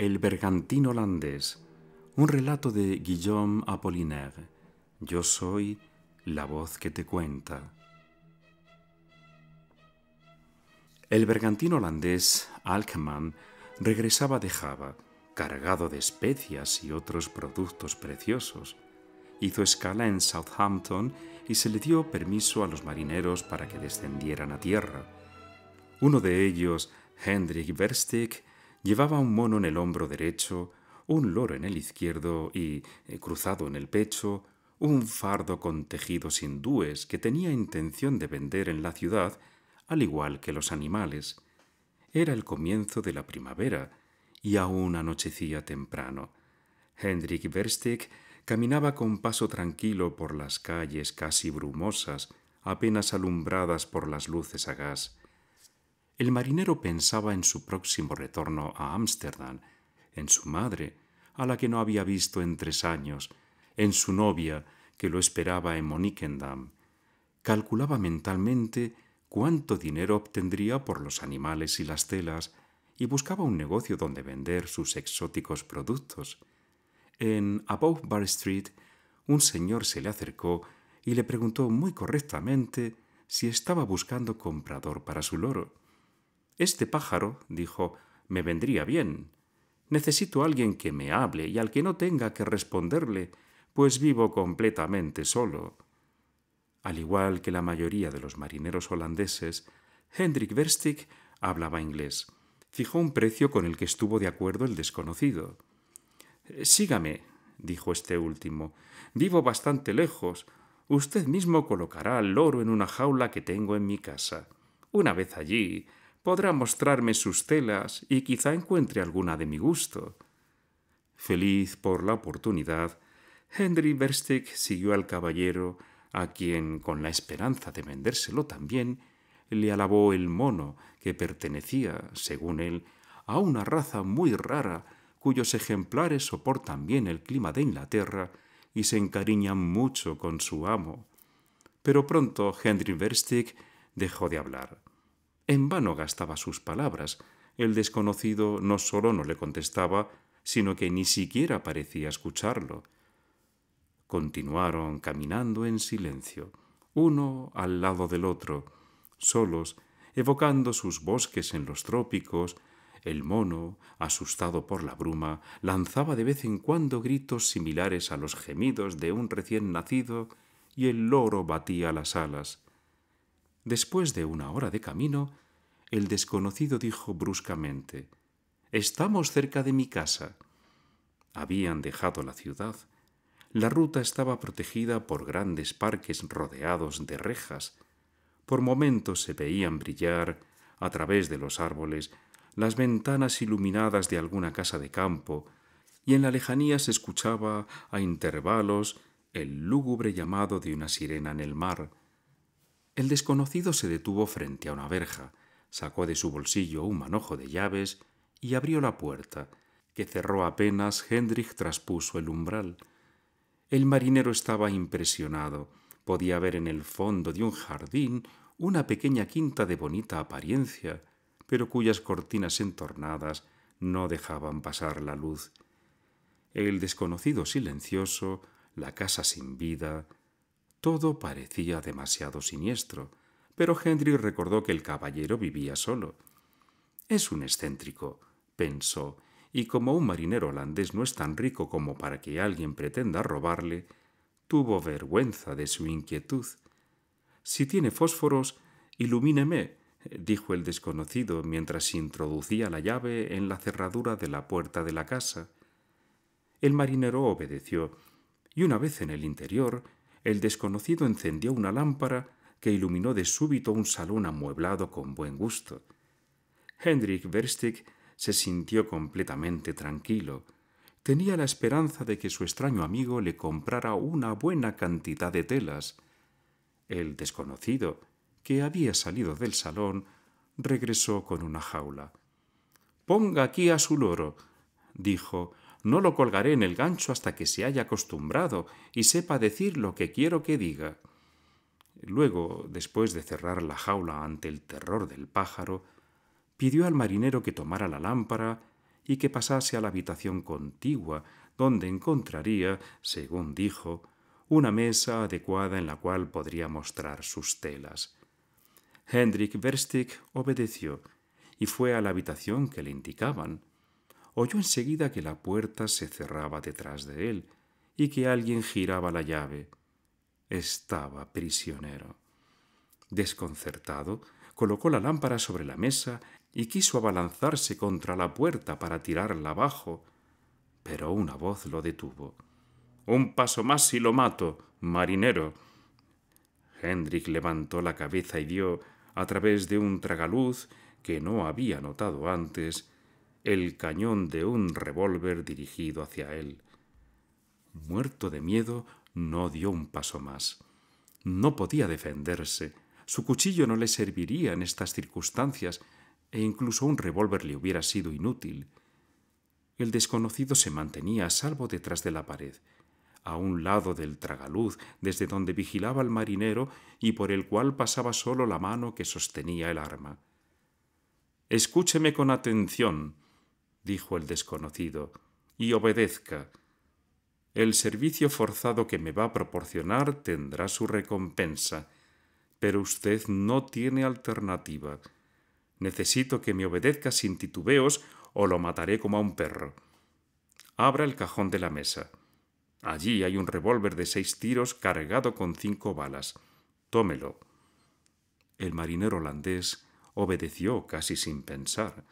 El bergantín holandés, un relato de Guillaume Apollinaire. Yo soy la voz que te cuenta. El bergantín holandés Alkman regresaba de Java, cargado de especias y otros productos preciosos. Hizo escala en Southampton y se le dio permiso a los marineros para que descendieran a tierra. Uno de ellos, Hendrik Verstig, Llevaba un mono en el hombro derecho, un loro en el izquierdo y, eh, cruzado en el pecho, un fardo con tejidos hindúes que tenía intención de vender en la ciudad, al igual que los animales. Era el comienzo de la primavera y aún anochecía temprano. Hendrik verstick caminaba con paso tranquilo por las calles casi brumosas, apenas alumbradas por las luces a gas. El marinero pensaba en su próximo retorno a Ámsterdam, en su madre, a la que no había visto en tres años, en su novia, que lo esperaba en Moniquendam. Calculaba mentalmente cuánto dinero obtendría por los animales y las telas, y buscaba un negocio donde vender sus exóticos productos. En Above Bar Street, un señor se le acercó y le preguntó muy correctamente si estaba buscando comprador para su loro. Este pájaro, dijo, me vendría bien. Necesito alguien que me hable y al que no tenga que responderle, pues vivo completamente solo. Al igual que la mayoría de los marineros holandeses, Hendrik Verstig hablaba inglés. Fijó un precio con el que estuvo de acuerdo el desconocido. Sígame, dijo este último. Vivo bastante lejos. Usted mismo colocará al loro en una jaula que tengo en mi casa. Una vez allí, podrá mostrarme sus telas y quizá encuentre alguna de mi gusto. Feliz por la oportunidad, Henry Versteck siguió al caballero, a quien, con la esperanza de vendérselo también, le alabó el mono, que pertenecía, según él, a una raza muy rara, cuyos ejemplares soportan bien el clima de Inglaterra y se encariñan mucho con su amo. Pero pronto Henry Versteck dejó de hablar. En vano gastaba sus palabras. El desconocido no solo no le contestaba, sino que ni siquiera parecía escucharlo. Continuaron caminando en silencio, uno al lado del otro, solos, evocando sus bosques en los trópicos, el mono, asustado por la bruma, lanzaba de vez en cuando gritos similares a los gemidos de un recién nacido y el loro batía las alas. Después de una hora de camino, el desconocido dijo bruscamente Estamos cerca de mi casa. Habían dejado la ciudad. La ruta estaba protegida por grandes parques rodeados de rejas. Por momentos se veían brillar, a través de los árboles, las ventanas iluminadas de alguna casa de campo, y en la lejanía se escuchaba, a intervalos, el lúgubre llamado de una sirena en el mar, el desconocido se detuvo frente a una verja, sacó de su bolsillo un manojo de llaves y abrió la puerta, que cerró apenas Hendrik traspuso el umbral. El marinero estaba impresionado. Podía ver en el fondo de un jardín una pequeña quinta de bonita apariencia, pero cuyas cortinas entornadas no dejaban pasar la luz. El desconocido silencioso, la casa sin vida, todo parecía demasiado siniestro, pero Henry recordó que el caballero vivía solo. Es un excéntrico, pensó, y como un marinero holandés no es tan rico como para que alguien pretenda robarle, tuvo vergüenza de su inquietud. Si tiene fósforos, ilumíneme, dijo el desconocido mientras introducía la llave en la cerradura de la puerta de la casa. El marinero obedeció, y una vez en el interior el desconocido encendió una lámpara que iluminó de súbito un salón amueblado con buen gusto. Hendrik Verstig se sintió completamente tranquilo. Tenía la esperanza de que su extraño amigo le comprara una buena cantidad de telas. El desconocido, que había salido del salón, regresó con una jaula. Ponga aquí a su loro, dijo, no lo colgaré en el gancho hasta que se haya acostumbrado y sepa decir lo que quiero que diga. Luego, después de cerrar la jaula ante el terror del pájaro, pidió al marinero que tomara la lámpara y que pasase a la habitación contigua, donde encontraría, según dijo, una mesa adecuada en la cual podría mostrar sus telas. Hendrik Verstig obedeció y fue a la habitación que le indicaban oyó enseguida que la puerta se cerraba detrás de él y que alguien giraba la llave. Estaba prisionero. Desconcertado, colocó la lámpara sobre la mesa y quiso abalanzarse contra la puerta para tirarla abajo, pero una voz lo detuvo. Un paso más y lo mato, marinero. Hendrik levantó la cabeza y vio, a través de un tragaluz que no había notado antes, el cañón de un revólver dirigido hacia él. Muerto de miedo, no dio un paso más. No podía defenderse. Su cuchillo no le serviría en estas circunstancias, e incluso un revólver le hubiera sido inútil. El desconocido se mantenía a salvo detrás de la pared, a un lado del tragaluz, desde donde vigilaba el marinero y por el cual pasaba solo la mano que sostenía el arma. Escúcheme con atención, dijo el desconocido, y obedezca. El servicio forzado que me va a proporcionar tendrá su recompensa, pero usted no tiene alternativa. Necesito que me obedezca sin titubeos o lo mataré como a un perro. Abra el cajón de la mesa. Allí hay un revólver de seis tiros cargado con cinco balas. Tómelo. El marinero holandés obedeció casi sin pensar.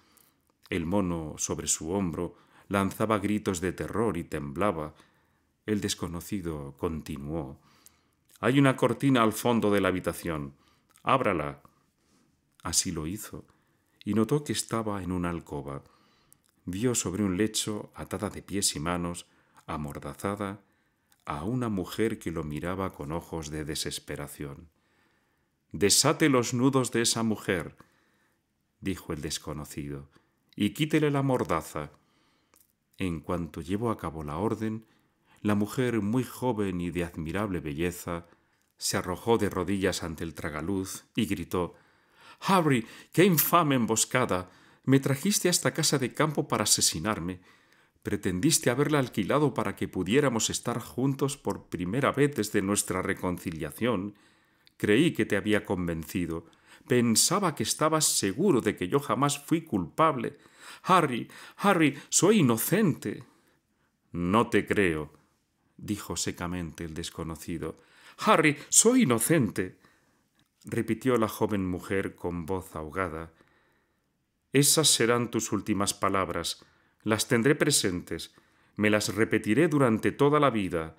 El mono sobre su hombro lanzaba gritos de terror y temblaba. El desconocido continuó. Hay una cortina al fondo de la habitación. Ábrala. Así lo hizo, y notó que estaba en una alcoba. Vio sobre un lecho, atada de pies y manos, amordazada, a una mujer que lo miraba con ojos de desesperación. Desate los nudos de esa mujer, dijo el desconocido y quítele la mordaza. En cuanto llevó a cabo la orden, la mujer, muy joven y de admirable belleza, se arrojó de rodillas ante el tragaluz y gritó Harry, qué infame emboscada. Me trajiste a esta casa de campo para asesinarme. Pretendiste haberla alquilado para que pudiéramos estar juntos por primera vez desde nuestra reconciliación. Creí que te había convencido. Pensaba que estabas seguro de que yo jamás fui culpable. Harry, Harry, soy inocente. No te creo, dijo secamente el desconocido. Harry, soy inocente. repitió la joven mujer con voz ahogada. Esas serán tus últimas palabras. Las tendré presentes. Me las repetiré durante toda la vida.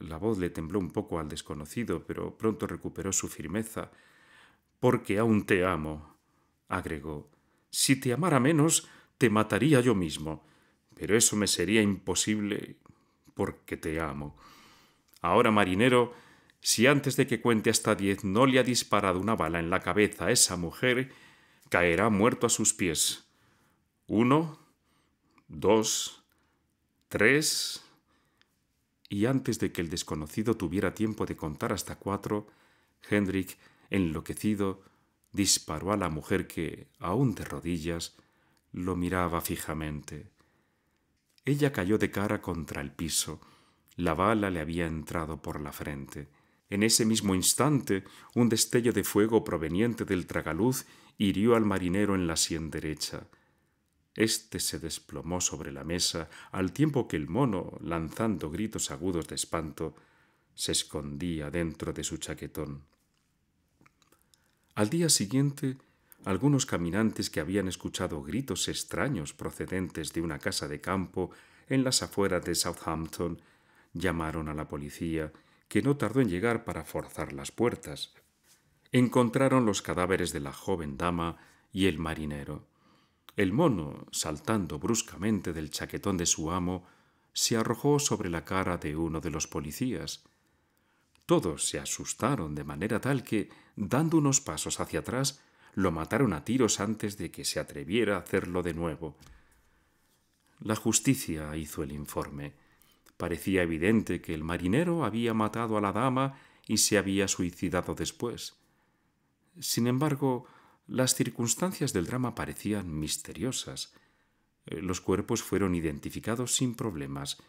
La voz le tembló un poco al desconocido, pero pronto recuperó su firmeza porque aún te amo, agregó. Si te amara menos, te mataría yo mismo, pero eso me sería imposible porque te amo. Ahora, marinero, si antes de que cuente hasta diez no le ha disparado una bala en la cabeza a esa mujer, caerá muerto a sus pies. Uno, dos, tres. Y antes de que el desconocido tuviera tiempo de contar hasta cuatro, Hendrik Enloquecido, disparó a la mujer que, aún de rodillas, lo miraba fijamente. Ella cayó de cara contra el piso. La bala le había entrado por la frente. En ese mismo instante, un destello de fuego proveniente del tragaluz hirió al marinero en la sien derecha. Este se desplomó sobre la mesa, al tiempo que el mono, lanzando gritos agudos de espanto, se escondía dentro de su chaquetón. Al día siguiente, algunos caminantes que habían escuchado gritos extraños procedentes de una casa de campo en las afueras de Southampton llamaron a la policía, que no tardó en llegar para forzar las puertas. Encontraron los cadáveres de la joven dama y el marinero. El mono, saltando bruscamente del chaquetón de su amo, se arrojó sobre la cara de uno de los policías, todos se asustaron de manera tal que, dando unos pasos hacia atrás, lo mataron a tiros antes de que se atreviera a hacerlo de nuevo. La justicia hizo el informe. Parecía evidente que el marinero había matado a la dama y se había suicidado después. Sin embargo, las circunstancias del drama parecían misteriosas. Eh, los cuerpos fueron identificados sin problemas,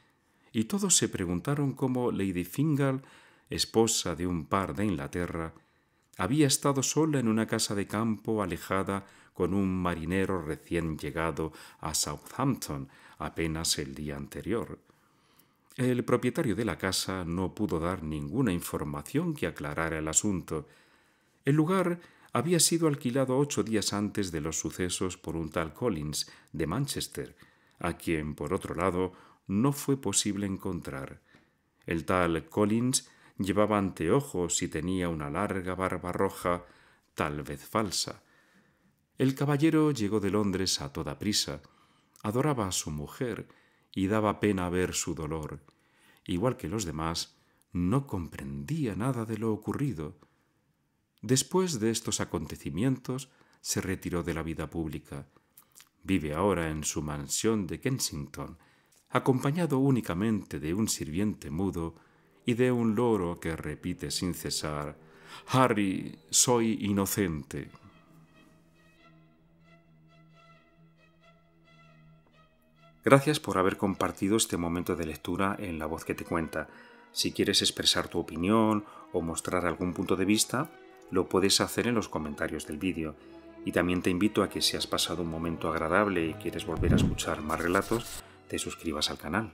y todos se preguntaron cómo Lady Fingal esposa de un par de Inglaterra, había estado sola en una casa de campo alejada con un marinero recién llegado a Southampton apenas el día anterior. El propietario de la casa no pudo dar ninguna información que aclarara el asunto. El lugar había sido alquilado ocho días antes de los sucesos por un tal Collins de Manchester, a quien, por otro lado, no fue posible encontrar. El tal Collins llevaba anteojos y tenía una larga barba roja, tal vez falsa. El caballero llegó de Londres a toda prisa, adoraba a su mujer y daba pena ver su dolor. Igual que los demás, no comprendía nada de lo ocurrido. Después de estos acontecimientos, se retiró de la vida pública. Vive ahora en su mansión de Kensington, acompañado únicamente de un sirviente mudo y de un loro que repite sin cesar, Harry, soy inocente. Gracias por haber compartido este momento de lectura en La voz que te cuenta. Si quieres expresar tu opinión o mostrar algún punto de vista, lo puedes hacer en los comentarios del vídeo. Y también te invito a que si has pasado un momento agradable y quieres volver a escuchar más relatos, te suscribas al canal.